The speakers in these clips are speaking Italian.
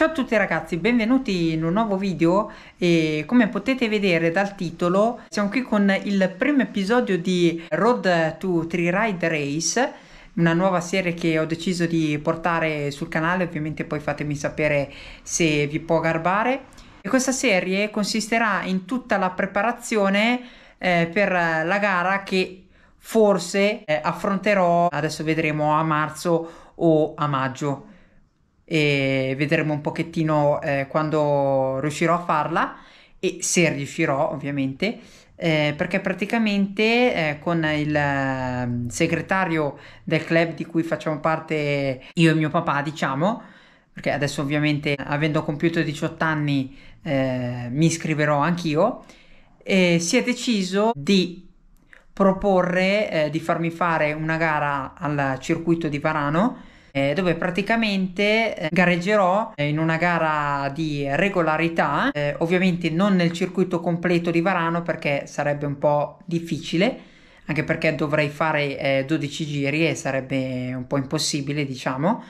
Ciao a tutti ragazzi, benvenuti in un nuovo video e come potete vedere dal titolo siamo qui con il primo episodio di Road to Tree Ride Race una nuova serie che ho deciso di portare sul canale, ovviamente poi fatemi sapere se vi può garbare e questa serie consisterà in tutta la preparazione eh, per la gara che forse eh, affronterò, adesso vedremo a marzo o a maggio e vedremo un pochettino eh, quando riuscirò a farla e se riuscirò ovviamente eh, perché praticamente eh, con il ehm, segretario del club di cui facciamo parte io e mio papà diciamo perché adesso ovviamente avendo compiuto 18 anni eh, mi iscriverò anch'io eh, si è deciso di proporre eh, di farmi fare una gara al circuito di Varano eh, dove praticamente eh, gareggerò eh, in una gara di regolarità, eh, ovviamente non nel circuito completo di Varano perché sarebbe un po' difficile anche perché dovrei fare 12 eh, giri e sarebbe un po' impossibile diciamo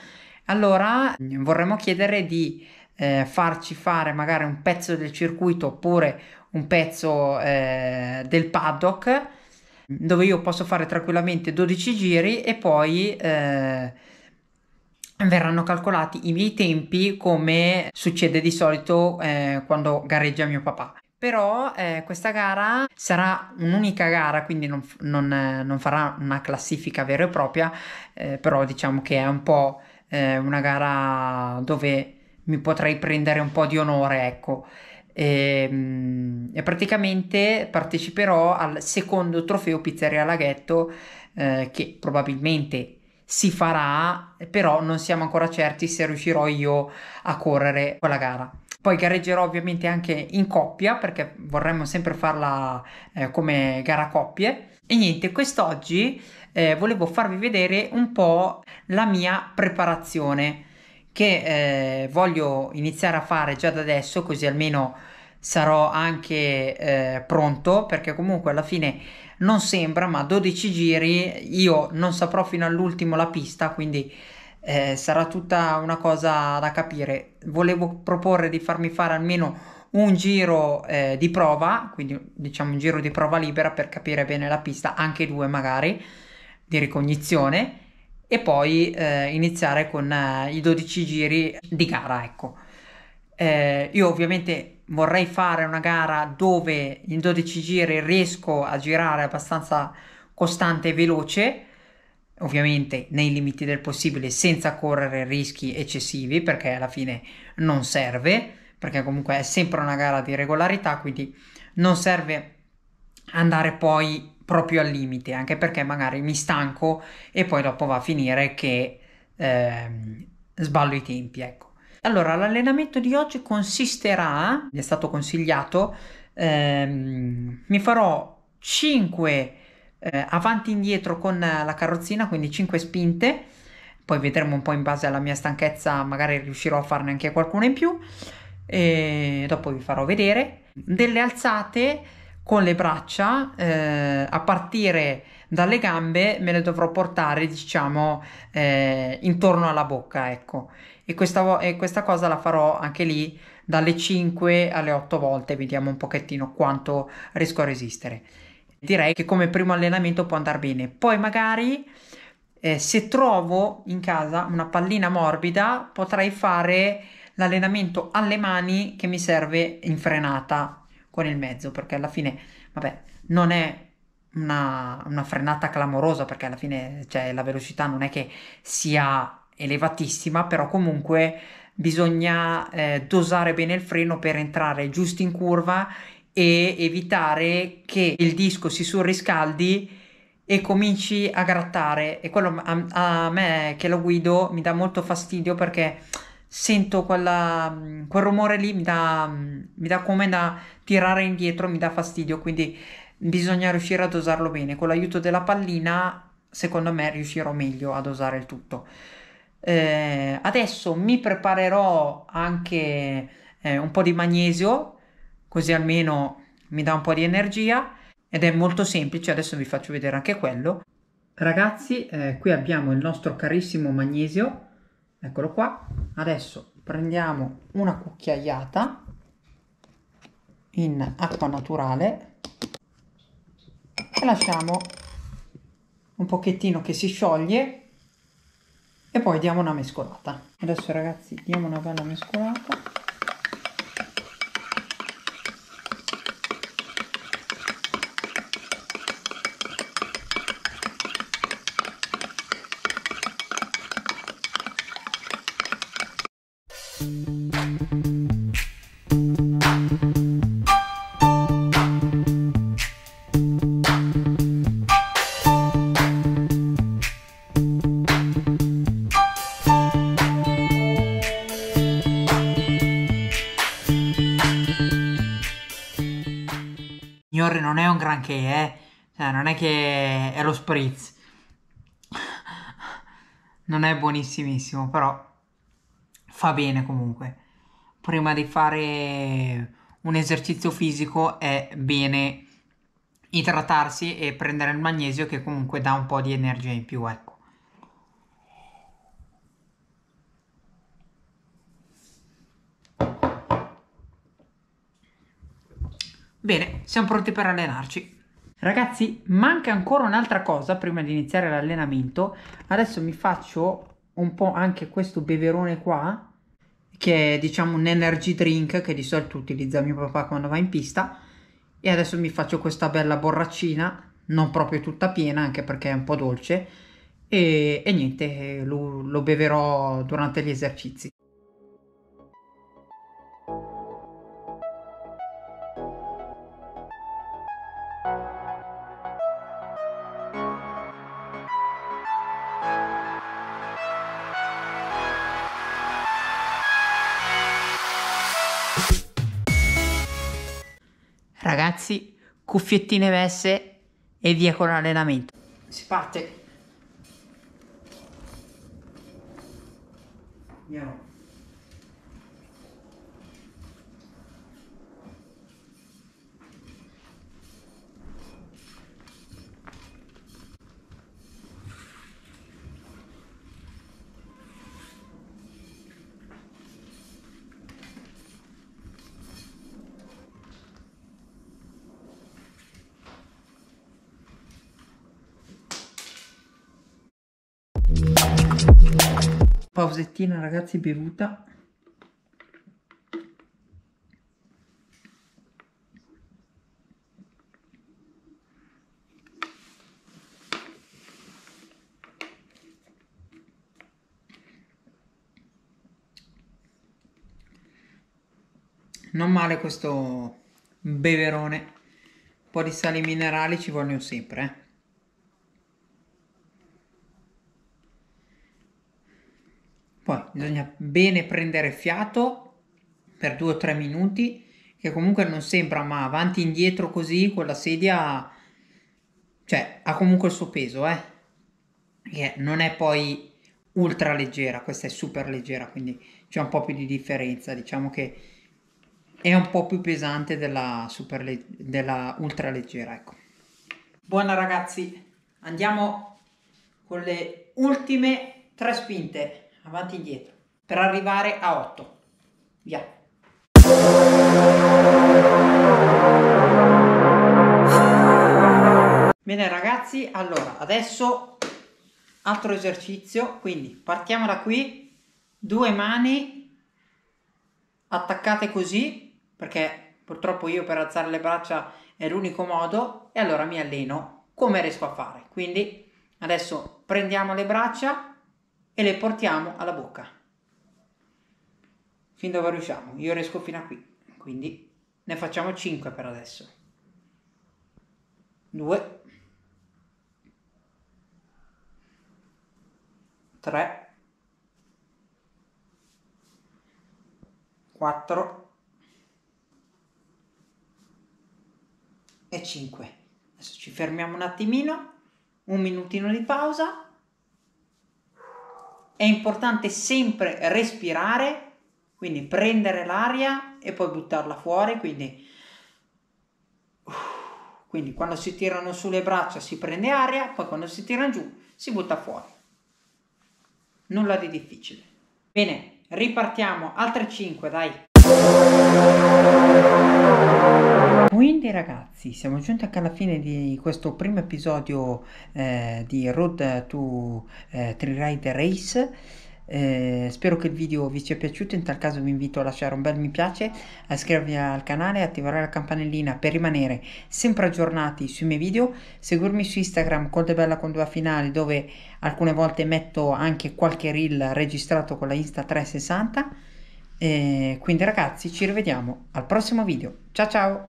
allora mm, vorremmo chiedere di eh, farci fare magari un pezzo del circuito oppure un pezzo eh, del paddock mm, dove io posso fare tranquillamente 12 giri e poi eh, verranno calcolati i miei tempi come succede di solito eh, quando gareggia mio papà. Però eh, questa gara sarà un'unica gara, quindi non, non, eh, non, farà una classifica vera e propria, eh, però diciamo che è un po' eh, una gara dove mi potrei prendere un po' di onore, ecco. E, ehm, e praticamente parteciperò al secondo trofeo Pizzeria Laghetto eh, che probabilmente si farà, però non siamo ancora certi se riuscirò io a correre quella gara. Poi gareggerò ovviamente anche in coppia perché vorremmo sempre farla eh, come gara coppie. E niente, quest'oggi eh, volevo farvi vedere un po' la mia preparazione che eh, voglio iniziare a fare già da adesso, così almeno sarò anche eh, pronto perché comunque alla fine non sembra ma 12 giri io non saprò fino all'ultimo la pista quindi eh, sarà tutta una cosa da capire volevo proporre di farmi fare almeno un giro eh, di prova quindi diciamo un giro di prova libera per capire bene la pista anche due magari di ricognizione e poi eh, iniziare con eh, i 12 giri di gara ecco eh, io ovviamente vorrei fare una gara dove in 12 giri riesco a girare abbastanza costante e veloce, ovviamente nei limiti del possibile senza correre rischi eccessivi perché alla fine non serve, perché comunque è sempre una gara di regolarità, quindi non serve andare poi proprio al limite, anche perché magari mi stanco e poi dopo va a finire che eh, sballo i tempi, ecco. Allora, l'allenamento di oggi consisterà, mi è stato consigliato, ehm, mi farò 5 eh, avanti e indietro con la carrozzina, quindi 5 spinte, poi vedremo un po' in base alla mia stanchezza, magari riuscirò a farne anche qualcuna in più, e dopo vi farò vedere, delle alzate con le braccia, eh, a partire dalle gambe me le dovrò portare, diciamo, eh, intorno alla bocca, ecco. E questa, e questa cosa la farò anche lì dalle 5 alle 8 volte, vediamo un pochettino quanto riesco a resistere. Direi che come primo allenamento può andare bene. Poi magari eh, se trovo in casa una pallina morbida potrei fare l'allenamento alle mani che mi serve in frenata con il mezzo, perché alla fine, vabbè, non è una, una frenata clamorosa, perché alla fine cioè, la velocità non è che sia elevatissima, però comunque bisogna eh, dosare bene il freno per entrare giusto in curva e evitare che il disco si surriscaldi e cominci a grattare e quello a, a me che lo guido mi dà molto fastidio perché sento quella, mm, quel rumore lì, mi dà, mm, mi dà come da tirare indietro, mi dà fastidio, quindi bisogna riuscire a dosarlo bene. Con l'aiuto della pallina, secondo me, riuscirò meglio a dosare il tutto. Eh, adesso mi preparerò anche eh, un po' di magnesio, così almeno mi dà un po' di energia ed è molto semplice. Adesso vi faccio vedere anche quello. Ragazzi, eh, qui abbiamo il nostro carissimo magnesio eccolo qua adesso prendiamo una cucchiaiata in acqua naturale e lasciamo un pochettino che si scioglie e poi diamo una mescolata adesso ragazzi diamo una bella mescolata granché, eh. Cioè, non è che è lo spritz. Non è buonissimissimo, però fa bene comunque. Prima di fare un esercizio fisico è bene idratarsi e prendere il magnesio che comunque dà un po' di energia in più, ecco. Bene, siamo pronti per allenarci. Ragazzi, manca ancora un'altra cosa prima di iniziare l'allenamento. Adesso mi faccio un po' anche questo beverone qua, che è diciamo un energy drink che di solito utilizza mio papà quando va in pista. E adesso mi faccio questa bella borraccina, non proprio tutta piena, anche perché è un po' dolce. E, e niente, lo, lo beverò durante gli esercizi. ragazzi, cuffiettine messe e via con l'allenamento. Si parte. Andiamo. pausettina ragazzi bevuta non male questo beverone un po' di sali minerali ci vogliono sempre eh? bene prendere fiato per due o tre minuti, che comunque non sembra, ma avanti e indietro così con la sedia, cioè ha comunque il suo peso, eh. Che non è poi ultra leggera, questa è super leggera, quindi c'è un po' più di differenza, diciamo che è un po' più pesante della, super le- della ultra leggera. Ecco. Buona ragazzi, andiamo con le ultime tre spinte, avanti e indietro per arrivare a 8. Via. Bene ragazzi, allora adesso altro esercizio, quindi partiamo da qui, due mani attaccate così, perché purtroppo io per alzare le braccia è l'unico modo, e allora mi alleno come riesco a fare. Quindi adesso prendiamo le braccia e le portiamo alla bocca fin dove riusciamo. Io riesco fino a qui, quindi ne facciamo 5 per adesso. 2 3 4 e 5. Adesso ci fermiamo un attimino, un minutino di pausa. È importante sempre respirare quindi prendere l'aria e poi buttarla fuori, quindi, quindi quando si tirano su le braccia si prende aria, poi quando si tirano giù si butta fuori. Nulla di difficile. Bene, ripartiamo, altre 5, dai. Quindi ragazzi, siamo giunti anche alla fine di questo primo episodio eh, di Road to eh, Tri Ride Race. Eh, spero che il video vi sia piaciuto, in tal caso vi invito a lasciare un bel mi piace, a iscrivervi al canale, attivare la campanellina per rimanere sempre aggiornati sui miei video, seguirmi su Instagram Contebella con due finale dove alcune volte metto anche qualche reel registrato con la Insta360. Eh, quindi ragazzi ci rivediamo al prossimo video, ciao ciao!